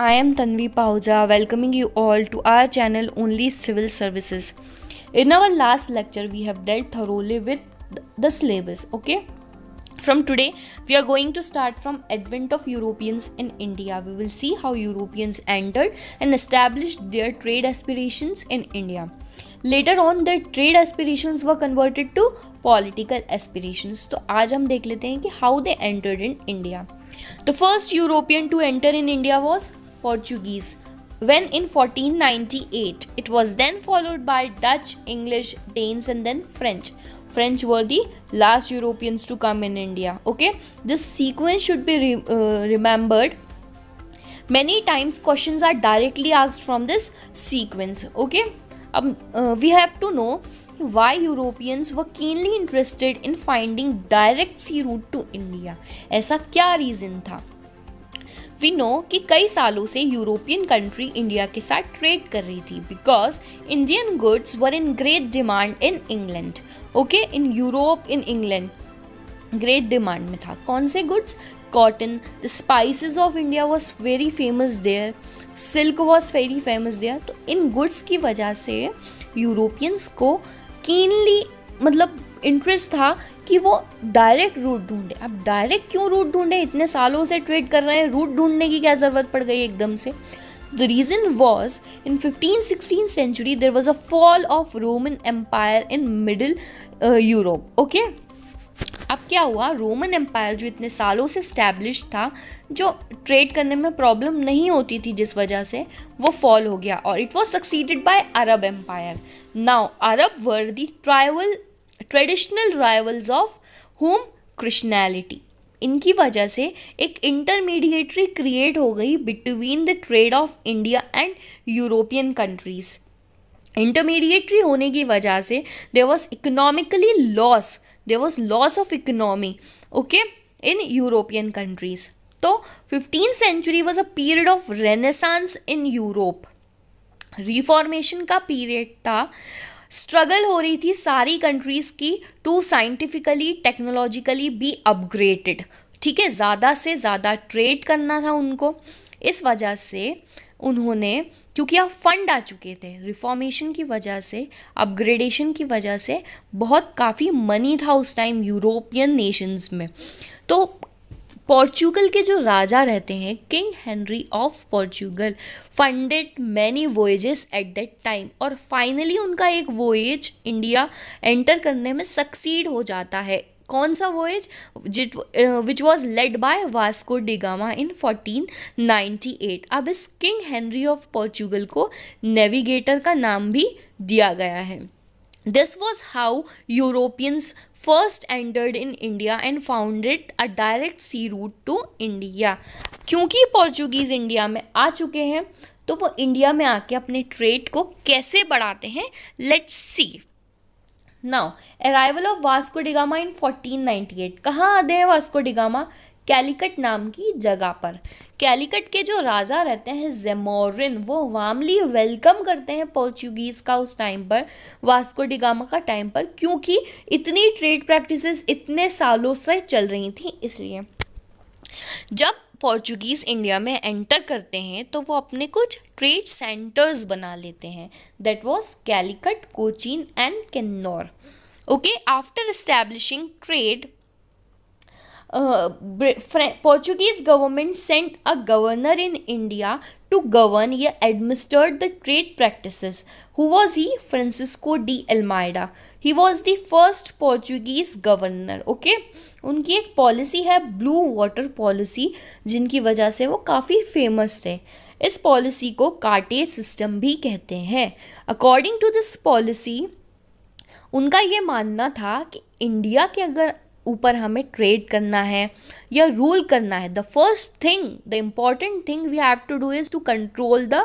I am Tanvi Pahuja welcoming you all to our channel only civil services in our last lecture we have dealt thoroughly with the syllabus okay from today we are going to start from advent of Europeans in India we will see how Europeans enter and establish their trade aspirations in India later on the trade aspirations were converted to political aspirations तो आज हम देख लेते हैं कि how they entered in India the first European to enter in India was Portuguese when in 1498 it was then followed by Dutch, English, Danes and then French. French were the last Europeans to come in India. Okay, this sequence should be re- uh, remembered. Many times questions are directly asked from this sequence. Okay, um, uh, we have to know why Europeans were keenly interested in finding direct sea route to India. ऐसा क्या reason था? We know कि कई सालों से European country India के साथ trade कर रही थी because Indian goods were in great demand in England okay in Europe in England great demand में था कौन से goods cotton the spices of India was very famous there silk was very famous there तो इन goods की वजह से Europeans को कीनली मतलब इंटरेस्ट था कि वो डायरेक्ट रूट ढूंढे अब डायरेक्ट क्यों रूट ढूंढे इतने सालों से ट्रेड कर रहे हैं रूट ढूंढने की क्या ज़रूरत पड़ गई एकदम से the reason was in fifteen sixteen century there was a fall of Roman empire in middle Europe okay अब क्या हुआ रोमन एम्पायर जो इतने सालों से स्टैब्लिश था जो ट्रेड करने में प्रॉब्लम नहीं होती थी जिस वजह से वो फॉल हो गया और it was succeeded by Arab empire now Arab were the tribal traditional rivals of home Christianity इनकी वजह से एक इंटरमीडिएटरी क्रिएट हो गई between the trade of India and European countries intermediatory होने की वजह से there was economically loss there was loss of economy okay in European countries तो fifteen century was a period of renaissance in Europe reformation का पीरियड था struggle हो रही थी सारी कंट्रीज़ की to scientifically technologically be upgraded ठीक है ज़्यादा से ज़्यादा ट्रेड करना था उनको इस वजह से उन्होंने क्योंकि आप फंड आ चुके थे रिफॉर्मेशन की वजह से अपग्रेडेशन की वजह से बहुत काफ़ी मनी था उस टाइम यूरोपियन नेशंस में तो पोर्चुगल के जो राजा रहते हैं King Henry of Portugal funded many voyages at that time और फाइनली उनका एक वोएज इंडिया एंटर करने में सक्सीड हो जाता है कौन सा वोएज जिट which was led by Vasco da Gama in 1498 अब इस किंग हेनरी ऑफ पोर्चुगल को नेविगेटर का नाम भी दिया गया है this was how Europeans first entered in India and founded a direct sea route to India क्योंकि पोर्चुगीज इंडिया में आ चुके हैं तो वो इंडिया में आके अपने ट्रेड को कैसे बढ़ाते हैं let's see now arrival of Vasco da Gama in fourteen ninety eight कहाँ आते हैं वास्को डिगामा कैलिकट नाम की जगह पर कैलिकट के जो राजा रहते हैं जेमोरिन वो वामली वेलकम करते हैं पोर्चुगीज़ का उस टाइम पर वास्को डिगामा का टाइम पर क्योंकि इतनी ट्रेड प्रैक्टिसेस इतने सालों से चल रही थी इसलिए जब पोर्चुगीज़ इंडिया में एंटर करते हैं तो वो अपने कुछ ट्रेड सेंटर्स बना लेते हैं that was Calicut Cochin and Kinnaur okay after establishing trade Portuguese government sent a governor in India to govern या administered the trade practice who was he Francisco de Almeida he was the first Portuguese governor okay उनकी एक policy है blue water policy जिनकी वजह से वो काफ़ी famous थे इस पॉलिसी को काटे सिस्टम भी कहते हैं अकॉर्डिंग टू दिस पॉलिसी उनका ये मानना था कि इंडिया के अगर ऊपर हमें ट्रेड करना है या रूल करना है the first thing the important thing we have to do is to control the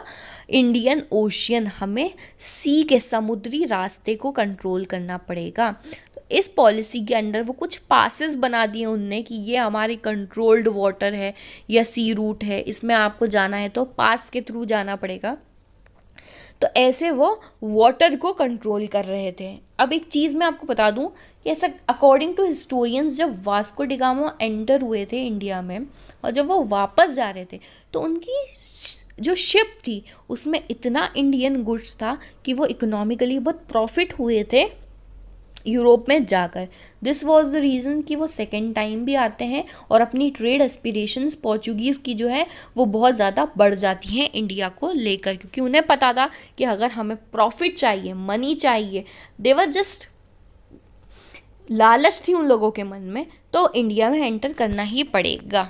Indian Ocean हमें सी के समुद्री रास्ते को कंट्रोल करना पड़ेगा इस पॉलिसी के अंडर वो कुछ पासिस बना दिए उनने कि ये हमारी कंट्रोल्ड वाटर है या सी रूट है इसमें आपको जाना है तो पास के थ्रू जाना पड़ेगा तो ऐसे वो वाटर को कंट्रोल कर रहे थे अब एक चीज़ मैं आपको बता दूँ कि ऐसा अकॉर्डिंग टू हिस्टोरियंस जब वास्को डिगामो एंटर हुए थे इंडिया में और जब वो वापस जा रहे थे तो उनकी जो शिप थी उसमें इतना इंडियन गुड्स था कि वो इकोनॉमिकली बहुत प्रॉफिट हुए थे यूरोप में जाकर दिस वॉज द रीज़न कि वो सेकेंड टाइम भी आते हैं और अपनी ट्रेड एस्पिरेशंस पोर्चुगीज़ की जो है वो बहुत ज़्यादा बढ़ जाती हैं इंडिया को लेकर क्योंकि उन्हें पता था कि अगर हमें प्रॉफिट चाहिए मनी चाहिए देवर जस्ट लालच थी उन लोगों के मन में तो इंडिया में एंटर करना ही पड़ेगा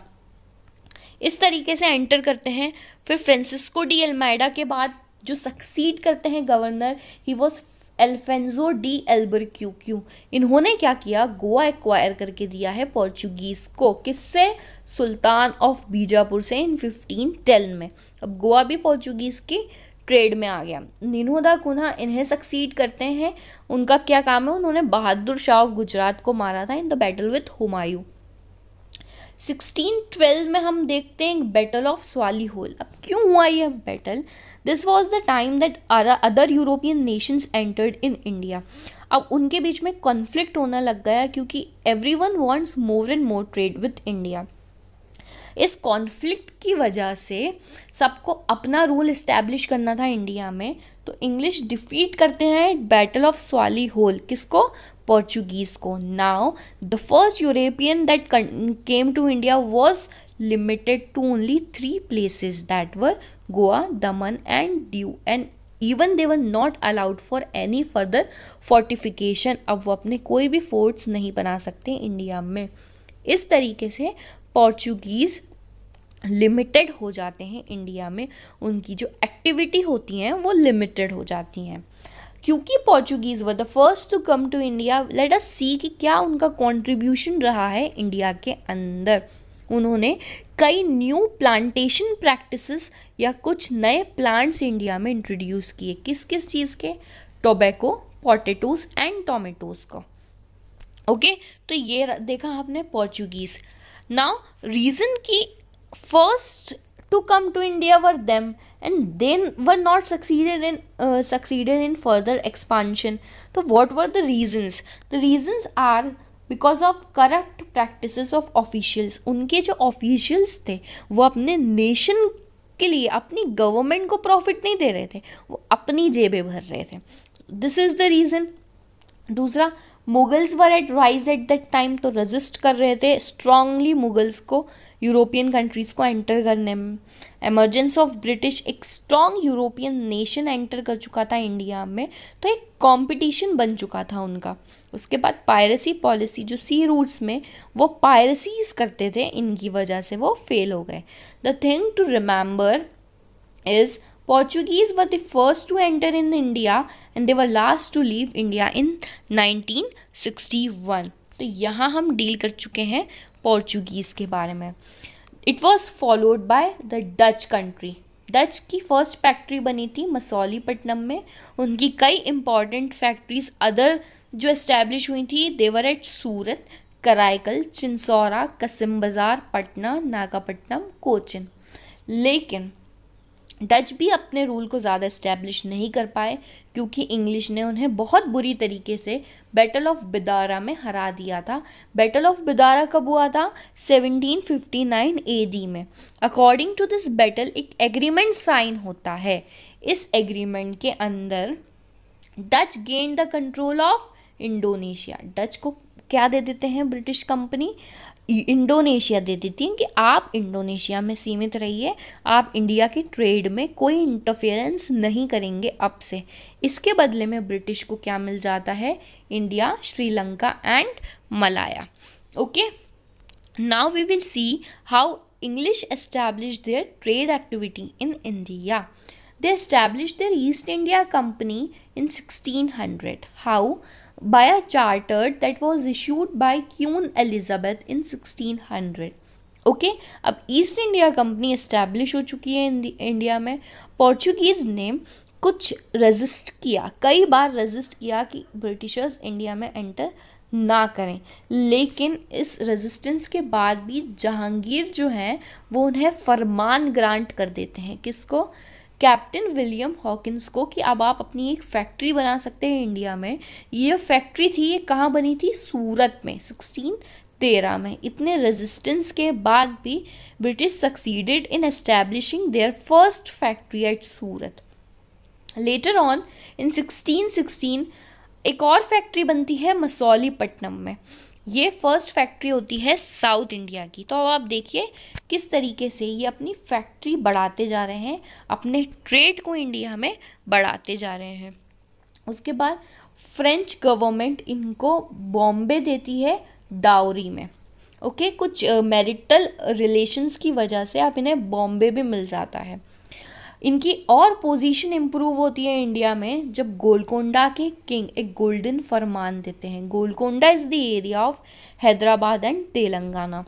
इस तरीके से एंटर करते हैं फिर फ्रांसिस्को डी एलमाइडा के बाद जो सक्सीड करते हैं governor he was Alfonso de Q इन्होंने क्या किया गोवा एक्वायर करके दिया है पोर्चुगीज़ को किससे सुल्तान ऑफ बीजापुर से इन फिफ्टीन टेन में अब गोवा भी पोर्चुगीज़ के ट्रेड में आ गया निनोदा कुन्हा इन्हें सक्सीड करते हैं उनका क्या काम है उन्होंने बहादुर शाह ऑफ गुजरात को मारा था in the battle with Humayun 1612 में हम देखते हैं बैटल ऑफ स्वाली होल अब क्यों हुआ यह battle this was the time that other European nations entered in India अब उनके बीच में कॉन्फ्लिक्ट होना लग गया क्योंकि everyone wants more and more trade with India इस कॉन्फ्लिक्ट की वजह से सबको अपना रूल इस्टेब्लिश करना था इंडिया में तो इंग्लिश डिफीट करते हैं बैटल ऑफ स्वाली होल किसको पोर्चुगीज को now the first European that came to India was limited to only three places that were Goa, Daman, and Diu, and even they were not allowed for any further fortification अब वो अपने कोई भी forts नहीं बना सकते India में इस तरीके से पोर्चुगीज़ लिमिटेड हो जाते हैं इंडिया में उनकी जो एक्टिविटी होती हैं वो लिमिटेड हो जाती हैं क्योंकि Portuguese were the first to come to India let us see कि क्या उनका कंट्रीब्यूशन रहा है इंडिया के अंदर उन्होंने कई न्यू प्लांटेशन प्रैक्टिसेस या कुछ नए प्लांट्स इंडिया में इंट्रोड्यूस किए किस किस चीज़ के टोबैको पोटेटोज एंड टोमेटोज को ओके तो ये देखा आपने पोर्चुगीज नाउ रीज़न की first to come to India were them and then were not succeeded in succeeded in further expansion तो what were the reasons the reasons are because of corrupt practice of officials उनके जो officials थे वो अपने nation के लिए अपनी government को प्रॉफिट नहीं दे रहे थे वो अपनी जेबें भर रहे थे दिस इज़ द रीज़न दूसरा Mughals were at rise at that time तो रजिस्ट कर रहे थे स्ट्रांगली मुगल्स को यूरोपियन कंट्रीज़ को एंटर करने में एमरजेंस ऑफ ब्रिटिश एक स्ट्रॉन्ग यूरोपियन नेशन एंटर कर चुका था इंडिया में तो एक कंपटीशन बन चुका था उनका उसके बाद पायरेसी पॉलिसी जो सी रूट्स में वो पायरेसीज करते थे इनकी वजह से वो फेल हो गए the thing to remember is Portuguese were first to enter in India and their last to leave India in nineteen sixty one तो यहाँ हम डील कर चुके हैं पोर्चुगीज़ के बारे में it was followed by the Dutch country Dutch की फर्स्ट फैक्ट्री बनी थी मसौलीपट्टनम में उनकी कई इम्पॉर्टेंट फैक्ट्रीज अदर जो इस्टेब्लिश हुई थी देवर एट सूरत कराईकल चिंसौरा कसिम बाज़ार पटना नागापट्टनम कोचिन लेकिन डच भी अपने रूल को ज़्यादा इस्टेब्लिश नहीं कर पाए क्योंकि इंग्लिश ने उन्हें बहुत बुरी तरीके से बैटल ऑफ बिदारा में हरा दिया था बैटल ऑफ बिदारा कब हुआ था 1759 एडी में अकॉर्डिंग टू दिस बैटल एक एग्रीमेंट साइन होता है इस एग्रीमेंट के अंदर Dutch gain the control of Indonesia Dutch को क्या दे देते हैं ब्रिटिश कंपनी इंडोनेशिया दे देती हैं कि आप इंडोनेशिया में सीमित रहिए आप इंडिया की ट्रेड में कोई इंटरफेरेंस नहीं करेंगे अब से इसके बदले में ब्रिटिश को क्या मिल जाता है India Sri Lanka and Malaya okay now we will see how English establish their trade activity in India they their East India Company in sixteen hundred how by a charter that was issued by Queen Elizabeth in 1600. Okay okay? अब East India Company establish हो चुकी है India में Portuguese ने कुछ resist किया कई बार resist किया कि ब्रिटिशर्स इंडिया में एंटर ना करें लेकिन इस रेजिस्टेंस के बाद भी जहांगीर जो हैं वो उन्हें फरमान ग्रांट कर देते हैं किसको कैप्टन विलियम हॉकिंस को कि अब आप अपनी एक फैक्ट्री बना सकते हैं इंडिया में ये फैक्ट्री थी ये कहाँ बनी थी सूरत में सिक्सटीन तेरह में इतने रेजिस्टेंस के बाद भी British succeeded in establishing their first factory at Surat later on in sixteen sixteen एक और फैक्ट्री बनती है मसौलीपट्टनम में ये फर्स्ट फैक्ट्री होती है साउथ इंडिया की तो अब आप देखिए किस तरीके से ये अपनी फैक्ट्री बढ़ाते जा रहे हैं अपने ट्रेड को इंडिया में बढ़ाते जा रहे हैं उसके बाद फ्रेंच गवर्नमेंट इनको बॉम्बे देती है डाउरी में ओके कुछ मैरिटल रिलेशंस की वजह से आप इन्हें बॉम्बे भी मिल जाता है इनकी और पोजीशन इम्प्रूव होती है इंडिया में जब गोलकोंडा के किंग एक गोल्डन फरमान देते हैं Golconda is the area of Hyderabad and Telangana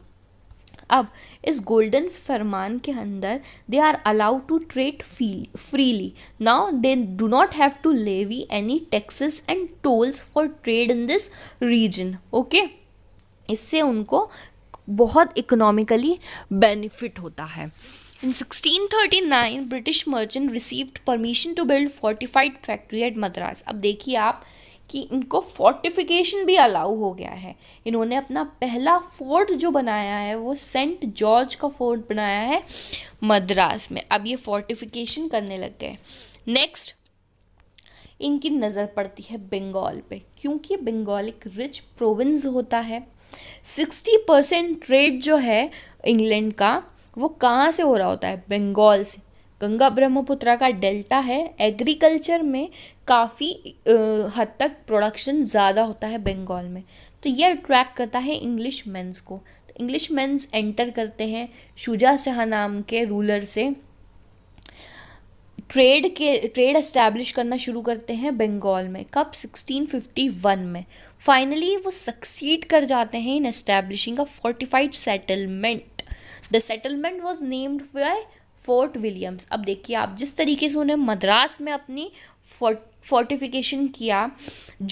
अब इस गोल्डन फरमान के अंदर they are allowed to trade freely now they do not have to levy any taxes and tolls for trade in this region okay इससे उनको बहुत इकोनॉमिकली बेनिफिट होता है In 1639, British merchant received permission to build fortified factory at Madras. अब देखिए आप कि इनको फोर्टिफिकेशन भी अलाउ हो गया है इन्होंने अपना पहला फोर्ट जो बनाया है वो सेंट जॉर्ज का फोर्ट बनाया है मद्रास में अब ये फोर्टिफिकेशन करने लग गए नेक्स्ट इनकी नज़र पड़ती है बंगाल पे क्योंकि बंगाल एक रिच प्रोविंस होता है सिक्सटी परसेंट ट्रेड जो है इंग्लैंड का वो कहाँ से हो रहा होता है बंगाल से गंगा ब्रह्मपुत्रा का डेल्टा है एग्रीकल्चर में काफ़ी हद तक प्रोडक्शन ज़्यादा होता है बंगाल में तो ये अट्रैक्ट करता है इंग्लिश मेंस को तो इंग्लिश मेंस एंटर करते हैं शुजा शाह नाम के रूलर से ट्रेड के ट्रेड एस्टैब्लिश करना शुरू करते हैं बंगाल में कब 1651 में फाइनली वो सक्सीड कर जाते हैं in establishing a fortified settlement the settlement was named by Fort Williams अब देखिए आप जिस तरीके से उन्हें मद्रास में अपनी फोर्टिफिकेशन किया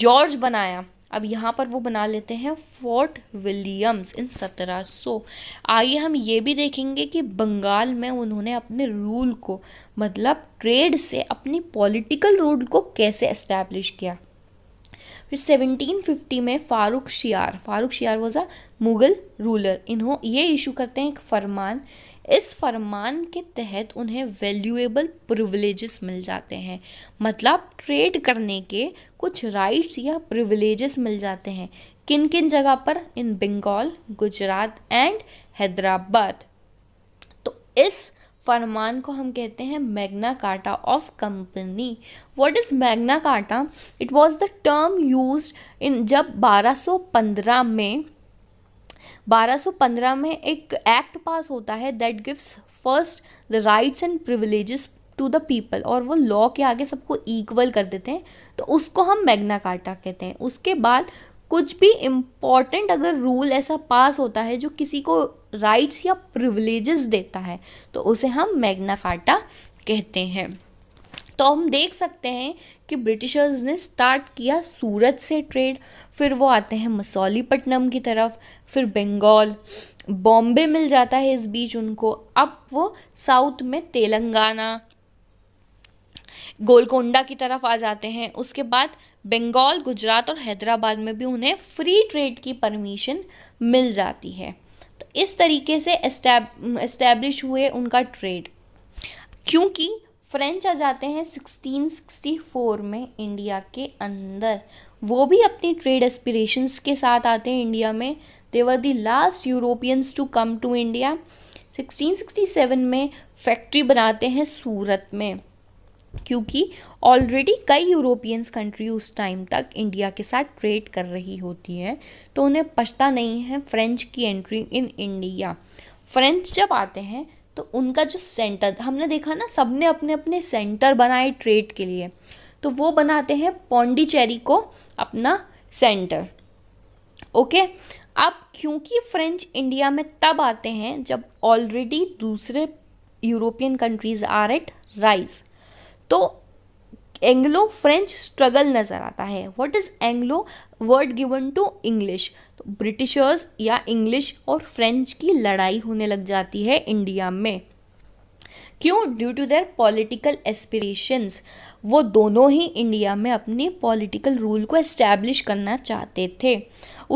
जॉर्ज बनाया अब यहाँ पर वो बना लेते हैं फोर्ट विलियम्स इन सत्रह सौ आइए हम ये भी देखेंगे कि बंगाल में उन्होंने अपने रूल को मतलब ट्रेड से अपनी पॉलिटिकल रूल को कैसे एस्टेब्लिश किया फिर 1750 में Farrukh Siyar Farrukh Siyar was a Mughal ruler इन्हों ये इशू करते हैं एक फरमान इस फरमान के तहत उन्हें वैल्यूएबल प्रिवलेज मिल जाते हैं मतलब ट्रेड करने के कुछ राइट्स या प्रिवलेज मिल जाते हैं किन किन जगह पर इन बंगाल गुजरात एंड हैदराबाद तो इस फरमान को हम कहते हैं Magna Carta of company what is Magna Carta it was the term used in जब 1215 में 1215 में एक एक्ट पास होता है that gives first the rights and privileges to the people और वो लॉ के आगे सबको इक्वल कर देते हैं तो उसको हम मैग्ना कार्टा कहते हैं उसके बाद कुछ भी इम्पॉर्टेंट अगर रूल ऐसा पास होता है जो किसी को राइट्स या प्रिवलेज देता है तो उसे हम मैग्ना कार्टा कहते हैं तो हम देख सकते हैं कि ब्रिटिशर्स ने स्टार्ट किया सूरत से ट्रेड फिर वो आते हैं मसौलीपट्टनम की तरफ फिर बंगाल बॉम्बे मिल जाता है इस बीच उनको अब वो साउथ में तेलंगाना गोलकोंडा की तरफ आ जाते हैं उसके बाद बंगाल गुजरात और हैदराबाद में भी उन्हें फ्री ट्रेड की परमिशन मिल जाती है तो इस तरीके से इस्टेब्लिश हुए उनका ट्रेड क्योंकि फ्रेंच आ जाते हैं 1664 में इंडिया के अंदर वो भी अपनी ट्रेड एस्पिरेशंस के साथ आते हैं इंडिया में their the last Europeans to come to India 1667 में फैक्ट्री बनाते हैं सूरत में क्योंकि ऑलरेडी कई यूरोपियंस कंट्री उस टाइम तक इंडिया के साथ ट्रेड कर रही होती है तो उन्हें पछता नहीं है फ्रेंच की एंट्री इन इंडिया फ्रेंच जब आते हैं तो उनका जो सेंटर हमने देखा ना सब ने अपने अपने सेंटर बनाए ट्रेड के लिए तो वो बनाते हैं पौंडीचेरी को अपना सेंटर ओके अब क्योंकि फ्रेंच इंडिया में तब आते हैं जब ऑलरेडी दूसरे European countries are at rise तो एंग्लो फ्रेंच स्ट्रगल नज़र आता है what is Anglo word given to English Britishers या इंग्लिश और फ्रेंच की लड़ाई होने लग जाती है इंडिया में क्यों due to their political aspirations वो दोनों ही इंडिया में अपने पॉलिटिकल रूल को एस्टैब्लिश करना चाहते थे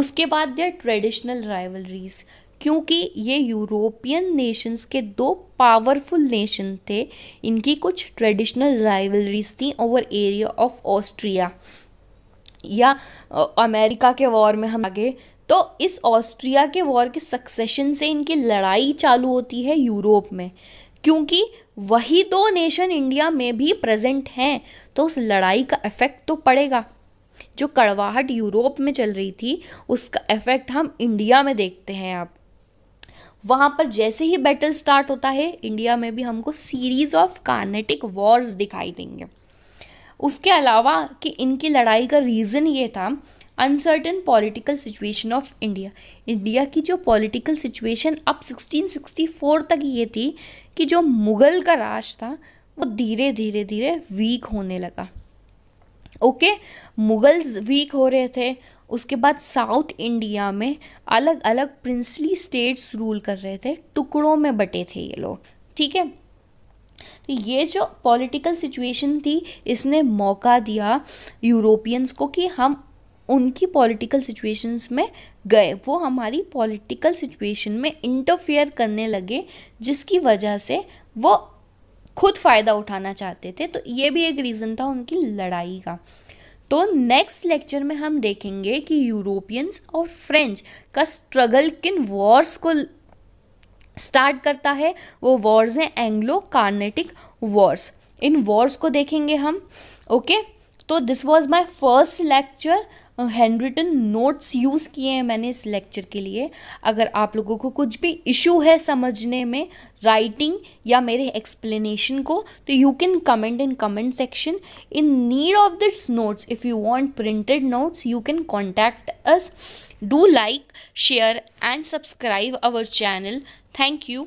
उसके बाद देयर ट्रेडिशनल राइवलरीज क्योंकि ये यूरोपियन नेशंस के दो पावरफुल नेशन थे इनकी कुछ ट्रेडिशनल राइवलरीज थी ओवर एरिया ऑफ ऑस्ट्रिया या अमेरिका के वॉर में हम आगे तो इस ऑस्ट्रिया के वॉर के सक्सेशन से इनकी लड़ाई चालू होती है यूरोप में क्योंकि वही दो नेशन इंडिया में भी प्रेजेंट हैं तो उस लड़ाई का इफ़ेक्ट तो पड़ेगा जो कड़वाहट यूरोप में चल रही थी उसका इफ़ेक्ट हम इंडिया में देखते हैं आप वहाँ पर जैसे ही बैटल स्टार्ट होता है इंडिया में भी हमको सीरीज़ ऑफ कार्नेटिक वॉर्स दिखाई देंगे उसके अलावा कि इनकी लड़ाई का रीज़न ये था uncertain political situation of India India की जो पॉलिटिकल सिचुएशन अब 1664 तक ये थी कि जो मुग़ल का राज था वो धीरे धीरे धीरे वीक होने लगा ओके मुग़ल्स वीक हो रहे थे उसके बाद साउथ इंडिया में अलग अलग प्रिंसली स्टेट्स रूल कर रहे थे टुकड़ों में बटे थे ये लोग ठीक है तो ये जो पॉलिटिकल सिचुएशन थी इसने मौका दिया यूरोपियंस को कि हम उनकी पॉलिटिकल सिचुएशंस में गए वो हमारी पॉलिटिकल सिचुएशन में इंटरफेयर करने लगे जिसकी वजह से वो खुद फ़ायदा उठाना चाहते थे तो ये भी एक रीज़न था उनकी लड़ाई का तो नेक्स्ट लेक्चर में हम देखेंगे कि यूरोपियंस और फ्रेंच का स्ट्रगल किन वॉर्स को स्टार्ट करता है वो वॉर्स हैं Anglo Carnatic wars in wars को देखेंगे हम ओके okay? तो this was my first lecture hand written notes use किए हैं मैंने इस लेक्चर के लिए अगर आप लोगों को कुछ भी इशू है समझने में राइटिंग या मेरे एक्सप्लेनेशन को तो you can comment in comment section in need of these notes if you want printed notes you can contact us do like share and subscribe our channel thank you